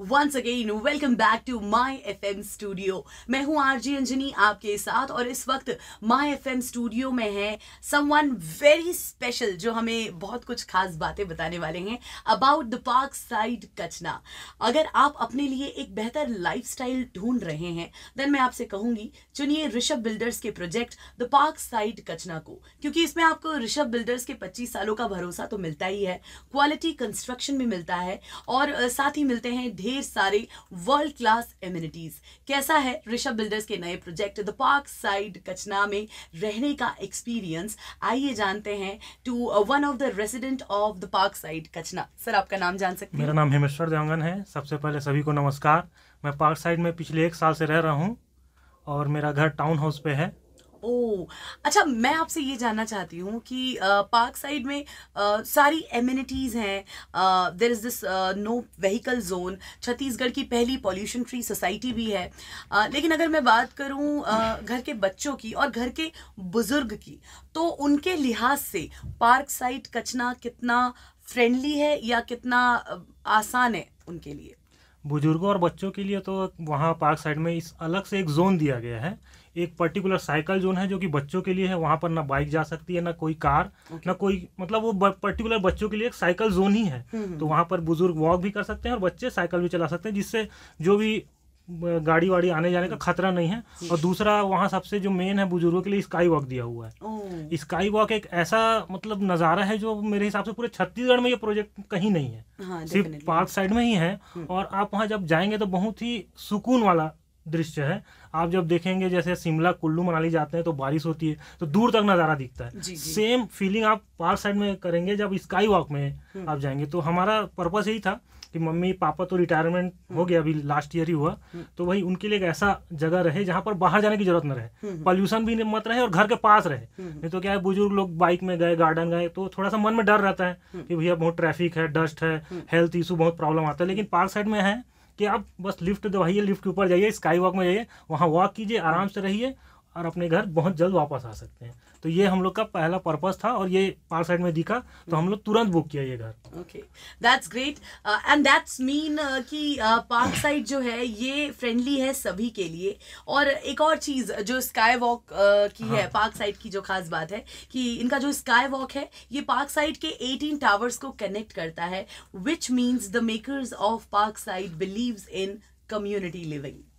Once again welcome back to F M studio मैं हूं R G Anjani आपके साथ और इस वक्त एफ एम स्टूडियो में है समवन वेरी स्पेशल जो हमें बहुत कुछ खास बातें बताने वाले हैं about the Park Side Kachna अगर आप अपने लिए एक बेहतर लाइफ स्टाइल ढूंढ रहे हैं देन मैं आपसे कहूंगी चुनिए ऋषभ बिल्डर्स के project the Park Side Kachna को क्योंकि इसमें आपको ऋषभ बिल्डर्स के पच्चीस सालों का भरोसा तो मिलता ही है क्वालिटी कंस्ट्रक्शन भी मिलता है और साथ ही मिलते हैं ढेर सारे वर्ल्ड क्लास एम्यूनिटीज कैसा है ऋषभ बिल्डर्स के नए project the Park Side Kachna में रहने का एक्सपीरियंस आइए जानते हैं to one of the resident of the Park Side Kachna sir आपका नाम जान सकते हैं मेरा नाम हेमेश्वर जांगन है सबसे पहले सभी को नमस्कार मैं पार्क साइड में पिछले एक साल से रह रहा हूँ और मेरा घर टाउन हाउस पे है ओ अच्छा मैं आपसे ये जानना चाहती हूँ कि पार्क साइड में आ, सारी एम्यूनिटीज़ हैं there is this no vehicle zone Chhattisgarh की पहली पॉल्यूशन फ्री सोसाइटी भी है आ, लेकिन अगर मैं बात करूँ घर के बच्चों की और घर के बुज़ुर्ग की तो उनके लिहाज से पार्क साइड कचना कितना फ्रेंडली है या कितना आसान है उनके लिए बुजुर्गों और बच्चों के लिए तो वहाँ पार्क साइड में इस अलग से एक जोन दिया गया है एक पर्टिकुलर साइकिल जोन है जो कि बच्चों के लिए है वहाँ पर ना बाइक जा सकती है ना कोई कार okay. ना कोई मतलब वो पर्टिकुलर बच्चों के लिए एक साइकिल जोन ही है हम्म, हम्म। तो वहाँ पर बुजुर्ग वॉक भी कर सकते हैं और बच्चे साइकिल भी चला सकते हैं जिससे जो भी गाड़ी वाड़ी आने जाने का खतरा नहीं है और दूसरा वहाँ सबसे जो मेन है बुजुर्गों के लिए स्काई वॉक दिया हुआ है हम्म। स्काई वॉक एक ऐसा मतलब नज़ारा है जो मेरे हिसाब से पूरे छत्तीसगढ़ में ये प्रोजेक्ट कहीं नहीं है हाँ, सिर्फ पार्क साइड में ही है हम्म। और आप वहाँ जब जाएंगे तो बहुत ही सुकून वाला दृश्य है आप जब देखेंगे जैसे शिमला कुल्लू मनाली जाते हैं तो बारिश होती है तो दूर तक नज़ारा दिखता है जी, जी. सेम फीलिंग आप पार्क साइड में करेंगे जब स्काई वॉक में हम्म। आप जाएंगे तो हमारा पर्पज़ यही था कि मम्मी पापा तो रिटायरमेंट हो हम्म। गया अभी लास्ट ईयर ही हुआ हम्म। तो वही उनके लिए एक ऐसा जगह रहे जहाँ पर बाहर जाने की जरूरत न रहे पॉल्यूशन भी मत रहे और घर के पास रहे नहीं तो क्या है बुजुर्ग लोग बाइक में गए गार्डन गए तो थोड़ा सा मन में डर रहता है कि भैया बहुत ट्रैफिक है डस्ट है हेल्थ इशू बहुत प्रॉब्लम आता है लेकिन पार्क साइड में है कि आप बस लिफ्ट दबाइए लिफ्ट के ऊपर जाइए स्काई वॉक में जाइए वहाँ वॉक कीजिए आराम से रहिए और अपने घर बहुत जल्द वापस आ सकते हैं तो ये हम लोग का पहला पर्पज था और ये पार साइड में दिखा तो हम लोग तुरंत बुक किया ये घर okay that's great and that's mean कि पार्क uh, साइड जो है ये फ्रेंडली है सभी के लिए और एक और चीज़ जो स्काई वॉक uh, की हाँ. है पार्क साइड की जो खास बात है कि इनका जो स्काई वॉक है ये पार्क साइड के 18 टावर्स को कनेक्ट करता है which means the makers of Park Side believe in community living